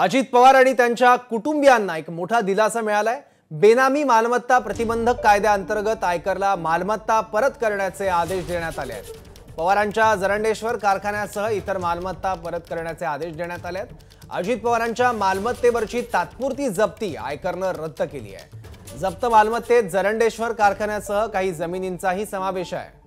अजित पवार आणि त्यांच्या कुटुंबियांना एक मोठा दिलासा मिळालाय बेनामी मालमत्ता प्रतिबंधक कायद्याअंतर्गत आयकरला मालमत्ता परत करण्याचे आदेश देण्यात आले आहेत पवारांच्या जरंडेश्वर कारखान्यासह इतर मालमत्ता परत करण्याचे आदेश देण्यात आले आहेत अजित पवारांच्या मालमत्तेवरची तात्पुरती जप्ती आयकरनं रद्द केली आहे जप्त मालमत्तेत जरंडेश्वर कारखान्यासह काही जमिनींचाही समावेश आहे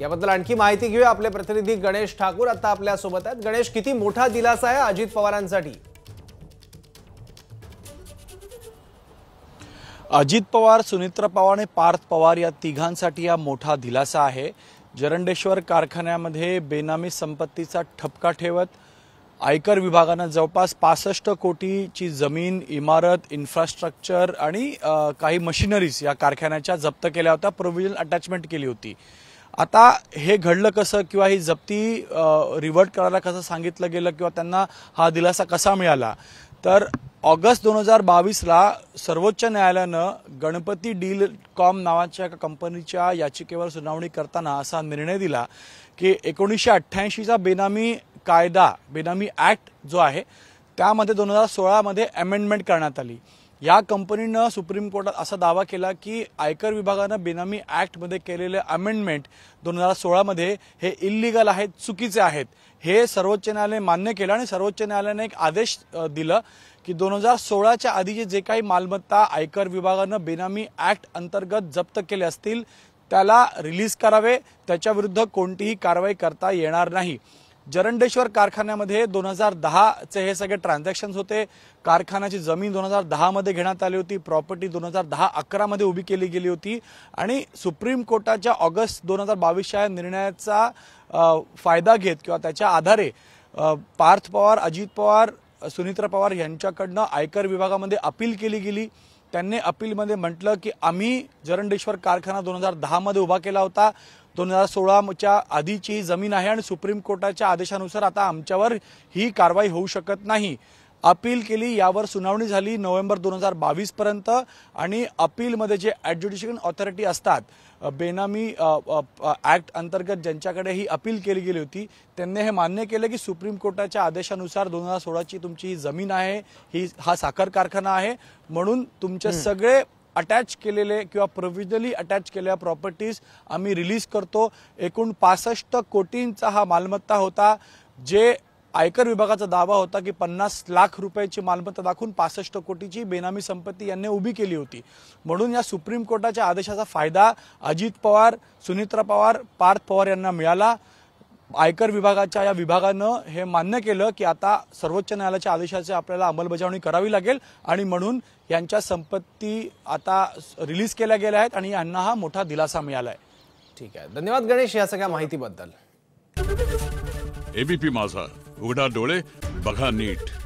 याबद्दल आणखी माहिती घेऊया आपले प्रतिनिधी गणेश ठाकूर आता आपल्या सोबत आहेत गणेश किती मोठा दिलासा आहे अजित पवारांसाठी अजित पवार सुनित्रा पवार आणि पार्थ पवार या तिघांसाठी हा मोठा दिलासा आहे जरंडेश्वर कारखान्यामध्ये बेनामी संपत्तीचा ठपका ठेवत आयकर विभागानं जवळपास पासष्ट कोटीची जमीन इमारत इन्फ्रास्ट्रक्चर आणि काही मशिनरीज या कारखान्याच्या जप्त केल्या होत्या प्रोव्हिजन अटॅचमेंट केली होती आता हे घडलं कसं किंवा ही जप्ती रिवर्ट करायला कसं सांगितलं गेलं किंवा त्यांना हा दिलासा कसा मिळाला तर ऑगस्ट दोन हजार बावीसला सर्वोच्च न्यायालयानं गणपती डील कॉम नावाच्या एका कंपनीच्या याचिकेवर सुनावणी करताना असा निर्णय दिला की एकोणीसशे अठ्ठ्याऐंशीचा बेनामी कायदा बेनामी ॲक्ट जो आहे त्यामध्ये दोन हजार सोळामध्ये अमेंडमेंट करण्यात आली या कंपनीनं सुप्रीम कोर्टात असा दावा केला की आयकर विभागानं बेनामी ॲक्टमध्ये केलेले अमेंडमेंट दोन हजार सोळामध्ये हे इलिगल आहेत चुकीचे आहेत हे सर्वोच्च न्यायालयाने मान्य केलं आणि सर्वोच्च न्यायालयाने एक आदेश दिला की दोन हजार सोळाच्या आधीचे जे काही मालमत्ता आयकर विभागानं बेनामी ॲक्ट अंतर्गत जप्त केले असतील त्याला रिलीज करावे त्याच्याविरुद्ध कोणतीही कारवाई करता येणार नाही जरंडेश्वर कारखान्यामध्ये दोन हजार दहाचे हे सगळे ट्रान्झॅक्शन्स होते कारखान्याची जमीन दोन हजार दहामध्ये घेण्यात आली होती प्रॉपर्टी दोन हजार दहा अकरामध्ये उभी केली गेली होती आणि सुप्रीम कोर्टाच्या ऑगस्ट दोन हजार बावीसच्या निर्णयाचा फायदा घेत किंवा त्याच्या आधारे पार्थ पवार अजित पवार सुनित्रा पवार यांच्याकडनं आयकर विभागामध्ये अपील केली गेली त्यांनी अपीलमध्ये म्हटलं की आम्ही जरंडेश्वर कारखाना दोन हजार दहामध्ये उभा केला होता दोन हजार सोळाच्या आधीची ही जमीन आहे आणि सुप्रीम कोर्टाच्या आदेशानुसार आता आमच्यावर ही कारवाई होऊ शकत नाही अपील केली यावर सुनावणी झाली नोव्हेंबर दोन हजार बावीसपर्यंत आणि अपीलमध्ये जे ॲडज्युडिशन ऑथॉरिटी असतात बेनामी ॲक्ट अंतर्गत ज्यांच्याकडे ही अपील केली गेली होती त्यांनी हे मान्य केलं की सुप्रीम कोर्टाच्या आदेशानुसार दोन हजार सोळाची तुमची ही जमीन आहे ही हा साखर कारखाना आहे म्हणून तुमचे सगळे अटॅच केलेले किंवा प्रोविजनली अटॅच केलेल्या प्रॉपर्टीज आम्ही रिलीज करतो एकूण पासष्ट कोटींचा हा मालमत्ता होता जे आयकर विभागाचा दावा होता की पन्नास लाख रुपयाची मालमत्ता दाखवून पासष्ट कोटीची बेनामी संपत्ती यांनी उभी केली होती म्हणून या सुप्रीम कोर्टाच्या आदेशाचा फायदा अजित पवार सुनित्रा पवार पार्थ पवार यांना मिळाला आयकर विभागाच्या या विभागानं हे मान्य केलं की आता सर्वोच्च न्यायालयाच्या आदेशाची आपल्याला अंमलबजावणी करावी लागेल आणि म्हणून यांच्या संपत्ती आता रिलीज केल्या गेल्या आहेत आणि यांना हा मोठा दिलासा मिळाला आहे ठीक आहे धन्यवाद गणेश या सगळ्या माहितीबद्दल एबीपी माझा उघडा डोळे बघा नीट